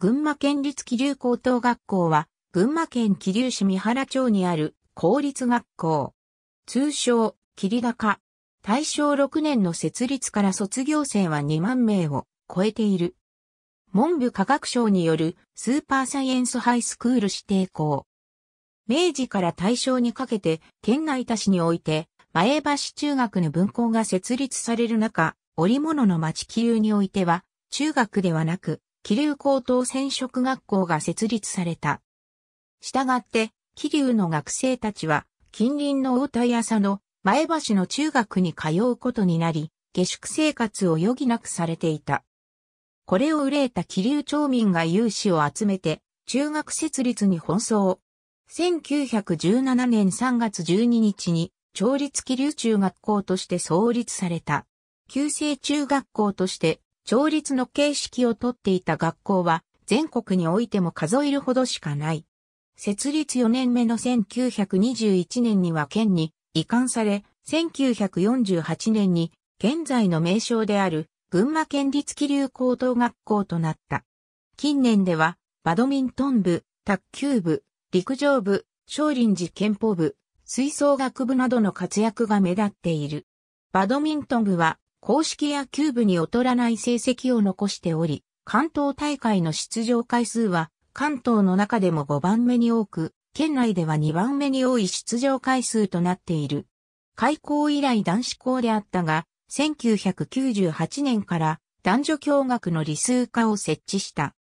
群馬県立気流高等学校は、群馬県気流市三原町にある公立学校。通称、霧高。大正6年の設立から卒業生は2万名を超えている。文部科学省によるスーパーサイエンスハイスクール指定校。明治から大正にかけて県内多市において前橋中学の分校が設立される中、織物の町気流においては中学ではなく桐生高等専職学校が設立された。したがって、桐生の学生たちは、近隣の大田屋佐の前橋の中学に通うことになり、下宿生活を余儀なくされていた。これを憂えた桐生町民が有志を集めて、中学設立に奔走。1917年3月12日に、町立桐生中学校として創立された。旧制中学校として調律の形式をとっていた学校は全国においても数えるほどしかない。設立4年目の1921年には県に移管され、1948年に現在の名称である群馬県立気流高等学校となった。近年ではバドミントン部、卓球部、陸上部、少林寺憲法部、吹奏楽部などの活躍が目立っている。バドミントン部は公式野球部に劣らない成績を残しており、関東大会の出場回数は関東の中でも5番目に多く、県内では2番目に多い出場回数となっている。開校以来男子校であったが、1998年から男女共学の理数科を設置した。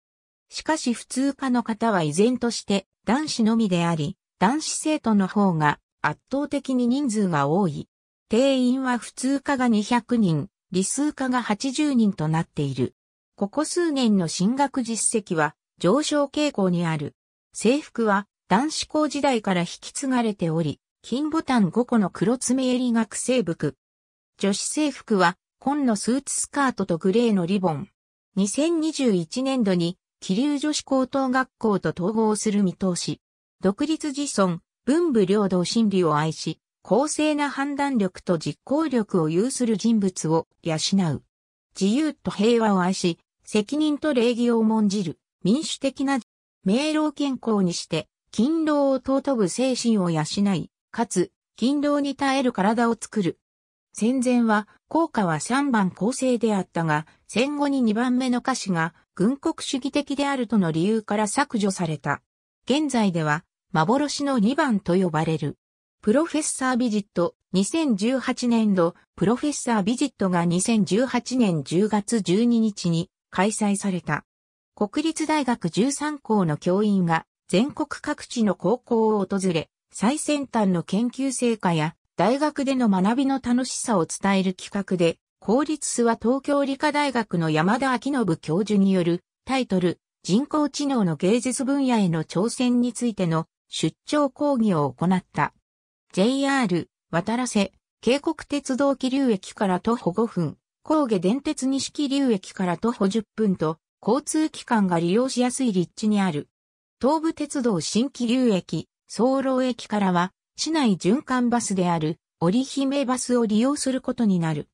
しかし普通科の方は依然として男子のみであり、男子生徒の方が圧倒的に人数が多い。定員は普通科が200人、理数科が80人となっている。ここ数年の進学実績は上昇傾向にある。制服は男子校時代から引き継がれており、金ボタン5個の黒爪襟学生服。女子制服は紺のスーツスカートとグレーのリボン。2021年度に気流女子高等学校と統合する見通し。独立自尊、文武両道真理を愛し、公正な判断力と実行力を有する人物を養う。自由と平和を愛し、責任と礼儀を重んじる、民主的な、明老健康にして、勤労を尊ぶ精神を養い、かつ、勤労に耐える体を作る。戦前は、効果は3番構成であったが、戦後に2番目の歌詞が、軍国主義的であるとの理由から削除された。現在では、幻の2番と呼ばれる。プロフェッサービジット、2018年度、プロフェッサービジットが2018年10月12日に開催された。国立大学13校の教員が全国各地の高校を訪れ、最先端の研究成果や大学での学びの楽しさを伝える企画で、公立スは東京理科大学の山田昭信教授によるタイトル人工知能の芸術分野への挑戦についての出張講義を行った。JR、渡らせ、渓谷鉄道気流駅から徒歩5分、高下電鉄西気流駅から徒歩10分と、交通機関が利用しやすい立地にある。東武鉄道新気流駅、総楼駅からは、市内循環バスである、織姫バスを利用することになる。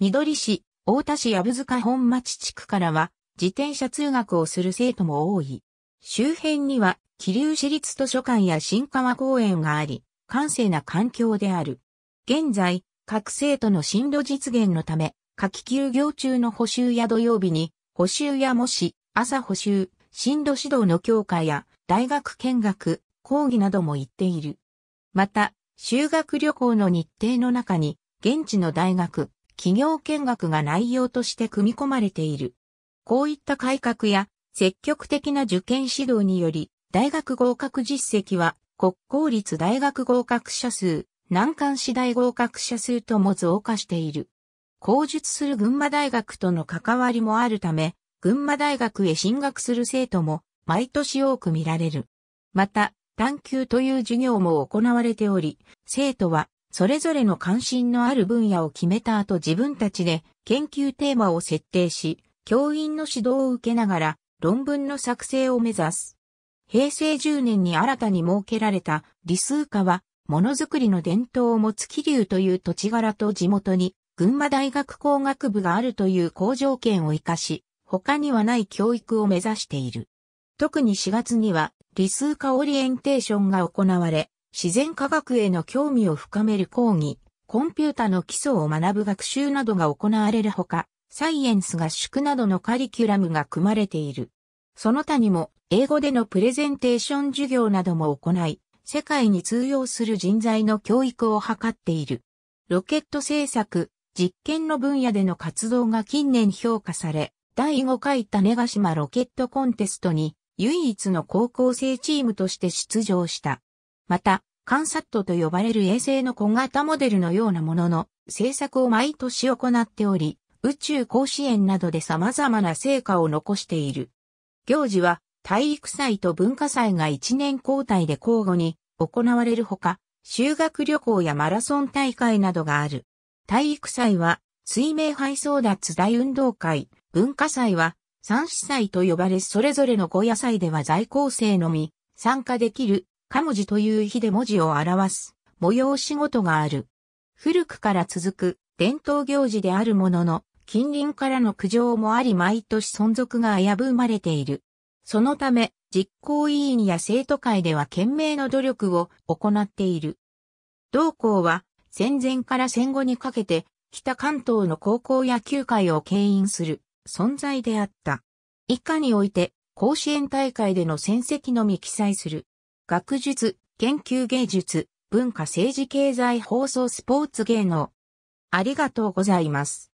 緑市、大田市藪塚本町地区からは、自転車通学をする生徒も多い。周辺には、気流市立図書館や新川公園があり、閑静な環境である。現在、各生徒の進路実現のため、夏季休業中の補修や土曜日に、補修や模試、朝補修、進路指導の強化や、大学見学、講義なども行っている。また、修学旅行の日程の中に、現地の大学、企業見学が内容として組み込まれている。こういった改革や積極的な受験指導により、大学合格実績は国公立大学合格者数、難関次第合格者数とも増加している。口述する群馬大学との関わりもあるため、群馬大学へ進学する生徒も毎年多く見られる。また、探究という授業も行われており、生徒はそれぞれの関心のある分野を決めた後自分たちで研究テーマを設定し、教員の指導を受けながら論文の作成を目指す。平成10年に新たに設けられた理数科は、ものづくりの伝統を持つ気流という土地柄と地元に、群馬大学工学部があるという好条件を活かし、他にはない教育を目指している。特に4月には、理数科オリエンテーションが行われ、自然科学への興味を深める講義、コンピュータの基礎を学ぶ学習などが行われるほか、サイエンス合宿などのカリキュラムが組まれている。その他にも英語でのプレゼンテーション授業なども行い、世界に通用する人材の教育を図っている。ロケット製作、実験の分野での活動が近年評価され、第5回種ヶ島ロケットコンテストに唯一の高校生チームとして出場した。また、カンサットと呼ばれる衛星の小型モデルのようなものの制作を毎年行っており、宇宙甲子園などで様々な成果を残している。行事は体育祭と文化祭が1年交代で交互に行われるほか、修学旅行やマラソン大会などがある。体育祭は、水明杯争奪大運動会、文化祭は、三子祭と呼ばれそれぞれのご野菜では在校生のみ、参加できる、か文字という日で文字を表す、催し事がある。古くから続く伝統行事であるものの、近隣からの苦情もあり毎年存続が危ぶまれている。そのため、実行委員や生徒会では懸命の努力を行っている。同校は、戦前から戦後にかけて、北関東の高校野球界を牽引する存在であった。以下において、甲子園大会での戦績のみ記載する。学術、研究芸術、文化政治経済放送スポーツ芸能。ありがとうございます。